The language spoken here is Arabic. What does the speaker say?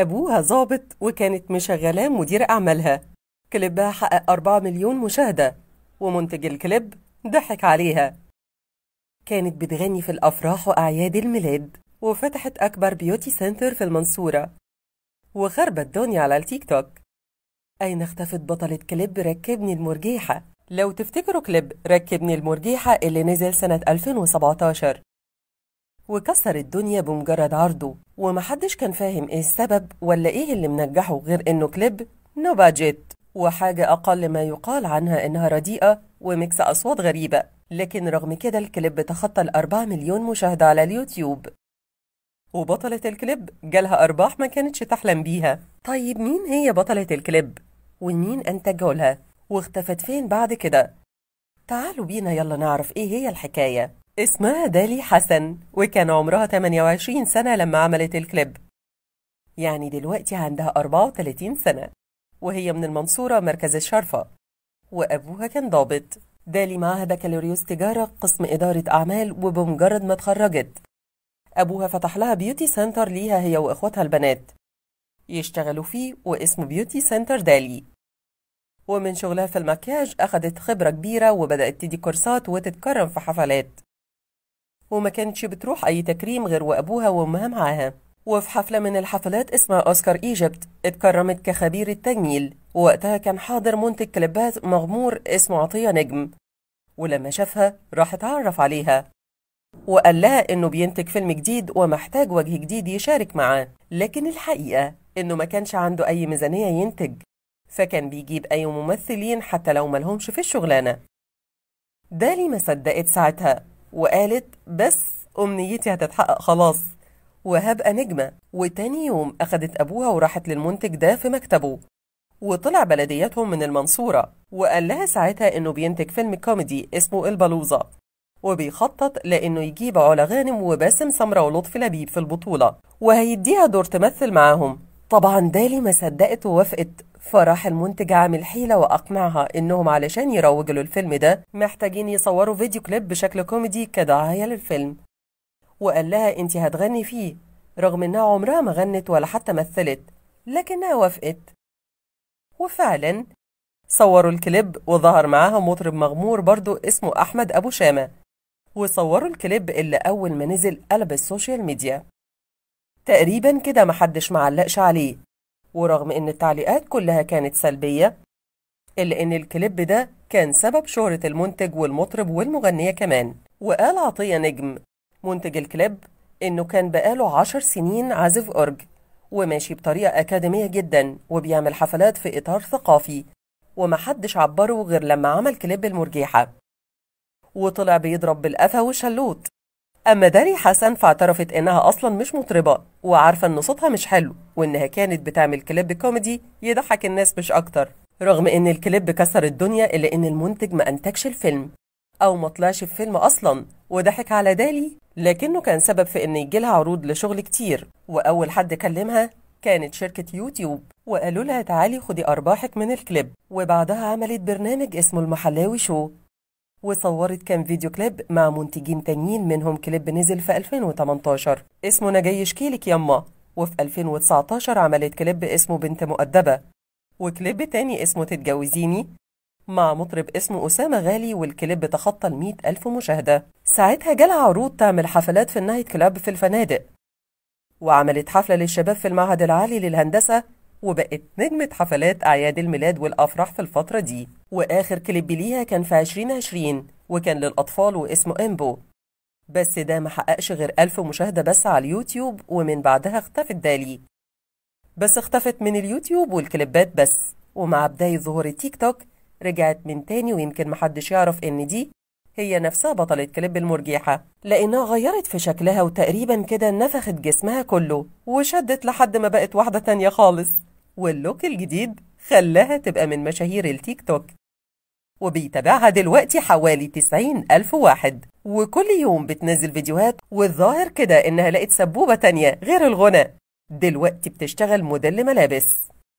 أبوها ظابط وكانت مشغلاه مدير أعمالها كليبها حقق 4 مليون مشاهدة ومنتج الكليب ضحك عليها كانت بتغني في الأفراح وأعياد الميلاد وفتحت أكبر بيوتي سنتر في المنصورة وخربت الدنيا على التيك توك أين اختفت بطلة كليب ركبني المرجيحة لو تفتكروا كليب ركبني المرجيحة اللي نزل سنة 2017 وكسر الدنيا بمجرد عرضه ومحدش كان فاهم ايه السبب ولا ايه اللي منجحه غير انه كليب نو باجيت وحاجة أقل ما يقال عنها إنها رديئة وميكس أصوات غريبة لكن رغم كده الكليب تخطى الأربع مليون مشاهدة على اليوتيوب وبطلة الكليب جالها أرباح ما كانتش تحلم بيها طيب مين هي بطلة الكليب؟ ومين أنتجه لها؟ واختفت فين بعد كده؟ تعالوا بينا يلا نعرف إيه هي الحكاية اسمها دالي حسن وكان عمرها 28 سنة لما عملت الكليب يعني دلوقتي عندها 34 سنة وهي من المنصورة مركز الشرفة وأبوها كان ضابط دالي معاها بكالوريوس تجارة قسم إدارة أعمال وبمجرد ما اتخرجت أبوها فتح لها بيوتي سنتر ليها هي وإخوتها البنات يشتغلوا فيه واسمه بيوتي سنتر دالي ومن شغلها في المكياج أخدت خبرة كبيرة وبدأت تدي كورسات وتتكرم في حفلات وما كانتش بتروح أي تكريم غير وأبوها وأمها معاها وفي حفلة من الحفلات اسمها أوسكار إيجبت اتكرمت كخبير التجميل وقتها كان حاضر منتج كليبات مغمور اسمه عطية نجم ولما شافها راح اتعرف عليها وقال لها إنه بينتج فيلم جديد ومحتاج وجه جديد يشارك معاه لكن الحقيقة إنه ما كانش عنده أي ميزانية ينتج فكان بيجيب أي ممثلين حتى لو ملهمش في الشغلانة دالي ما صدقت ساعتها وقالت بس أمنيتي هتتحقق خلاص وهبقى نجمة وتاني يوم أخدت أبوها وراحت للمنتج ده في مكتبه وطلع بلدياتهم من المنصورة وقال لها ساعتها إنه بينتج فيلم كوميدي اسمه البلوزة وبيخطط لإنه يجيب علا غانم وباسم سمرة ولطفي لبيب في البطولة وهيديها دور تمثل معاهم طبعا دالي ما صدقت ووافقت فراح المنتج عامل حيلة وأقنعها إنهم علشان يروجوا للفيلم ده محتاجين يصوروا فيديو كليب بشكل كوميدي كدعاية للفيلم وقال لها أنت هتغني فيه رغم إنها عمرها ما غنت ولا حتى مثلت لكنها وافقت وفعلا صوروا الكليب وظهر معاها مطرب مغمور برضو اسمه أحمد أبو شامة وصوروا الكليب اللي أول ما نزل قلب السوشيال ميديا تقريبا كده محدش معلقش عليه ورغم إن التعليقات كلها كانت سلبية إلا إن الكليب ده كان سبب شهرة المنتج والمطرب والمغنية كمان وقال عطية نجم منتج الكليب إنه كان بقاله عشر سنين عازف أورج وماشي بطريقة أكاديمية جدا وبيعمل حفلات في إطار ثقافي ومحدش عبره غير لما عمل كليب المرجيحة وطلع بيضرب بالقفا والشلوت أما داري حسن فاعترفت إنها أصلا مش مطربة وعارفة إن صوتها مش حلو وإنها كانت بتعمل كليب كوميدي يضحك الناس مش أكتر رغم إن الكليب كسر الدنيا إلا إن المنتج ما أنتجش الفيلم أو ما طلعش فيلم أصلا وضحك على دالي لكنه كان سبب في إن يجيلها عروض لشغل كتير وأول حد كلمها كانت شركة يوتيوب وقالوا لها تعالي خدي أرباحك من الكليب وبعدها عملت برنامج اسمه المحلاوي شو وصورت كام فيديو كليب مع منتجين تانيين منهم كليب نزل في 2018 اسمه نجاي شكيلك يما وفي 2019 عملت كليب اسمه بنت مؤدبة وكليب تاني اسمه تتجوزيني مع مطرب اسمه أسامة غالي والكليب تخطى المية ألف مشاهدة ساعتها جالها عروض تعمل حفلات في النايت كلاب في الفنادق وعملت حفلة للشباب في المعهد العالي للهندسة وبقت نجمة حفلات أعياد الميلاد والأفراح في الفترة دي وآخر كليب ليها كان في 2020 وكان للأطفال واسمه إمبو بس ده ما حققش غير ألف مشاهدة بس على اليوتيوب ومن بعدها اختفت دالي بس اختفت من اليوتيوب والكليبات بس ومع بداية ظهور التيك توك رجعت من تاني ويمكن محدش يعرف إن دي هي نفسها بطلة كليب المرجيحة لأنها غيرت في شكلها وتقريبا كده نفخت جسمها كله وشدت لحد ما بقت واحدة تانية خالص واللوك الجديد خلاها تبقى من مشاهير التيك توك وبيتابعها دلوقتي حوالي 90 ألف واحد وكل يوم بتنزل فيديوهات والظاهر كده إنها لقت سبوبة تانية غير الغنى دلوقتي بتشتغل موديل ملابس